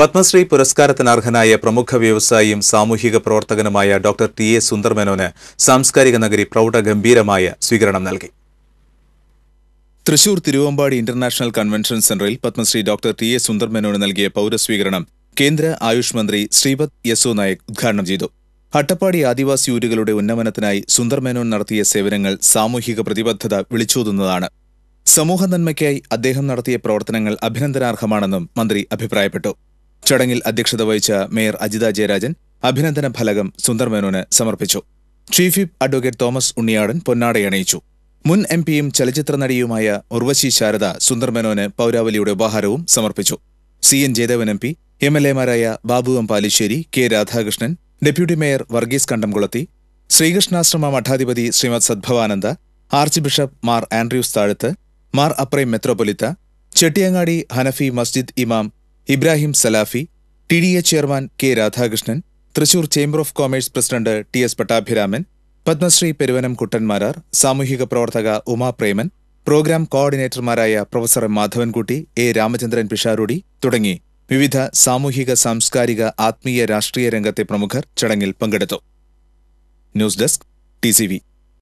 പത്മശ്രീ പുരസ്കാരത്തിന് അർഹനായ പ്രമുഖ വ്യവസായിയും സാമൂഹിക പ്രവർത്തകനുമായ ഡോക്ടർ ടി എ സുന്ദർമേനോന് സാംസ്കാരിക നഗരി പ്രൌഢഗംഭീരമായ സ്വീകരണം നൽകി തൃശൂർ തിരുവമ്പാടി ഇന്റർനാഷണൽ കൺവെൻഷൻ സെന്ററിൽ പത്മശ്രീ ഡോക്ടർ ടി എ സുന്ദർമേനോന് നൽകിയ പൌരസ്വീകരണം കേന്ദ്ര ആയുഷ് മന്ത്രി ശ്രീപദ് യെസോ നായക് ഉദ്ഘാടനം ചെയ്തു അട്ടപ്പാടി ആദിവാസി ഊരുകളുടെ ഉന്നമനത്തിനായി സുന്ദർമേനോൻ നടത്തിയ സേവനങ്ങൾ സാമൂഹിക പ്രതിബദ്ധത വിളിച്ചോതുന്നതാണ് സമൂഹ നന്മയ്ക്കായി അദ്ദേഹം നടത്തിയ പ്രവർത്തനങ്ങൾ അഭിനന്ദനാർഹമാണെന്നും മന്ത്രി അഭിപ്രായപ്പെട്ടു ചടങ്ങിൽ അധ്യക്ഷത വഹിച്ച മേയർ അജിത ജയരാജൻ അഭിനന്ദന ഫലകം സുന്ദർ മേനോന് സമർപ്പിച്ചു chief whip advocate Thomas Unniyadan പൊന്നാടയണയിച്ചു മുൻ എം പിയും ചലച്ചിത്ര നടിയുമായ ഉർവശി ശാരദ സുന്ദർ മേനോന് പൗരാവലിയുടെ ഉപഹാരവും സമർപ്പിച്ചു C N Jayadevan M P M L എമാരായ Babu M Palissery K Radhakrishnan deputy mayor Varghese Kandamkulathi Sreekrishnashrama മഠാധിപതി Srimad Sadbhavananda archbishop Mar Andrews Thazhath Mar Aprem മെത്രോപൊലിത്ത ചെട്ടിയങ്ങാടി ഹനഫി മസ്ജിദ് ഇമാം Ibrahim Salafi T D A chairman K Radhakrishnan Thrissur chamber of commerce president T S Pattabhiraman Padmashri Peruvanam Kuttanmarar സാമൂഹിക പ്രവർത്തക ഉമാപ്രേമൻ പ്രോഗ്രാം കോർഡിനേറ്റർമാരായ പ്രൊഫസർ മാധവൻകുട്ടി എ രാമചന്ദ്രൻ പിഷാരുടി തുടങ്ങി വിവിധ സാമൂഹിക സാംസ്കാരിക ആത്മീയ രാഷ്ട്രീയ രംഗത്തെ പ്രമുഖർ ചടങ്ങിൽ പങ്കെടുത്തു ന്യൂസ് ഡെസ്ക് ടി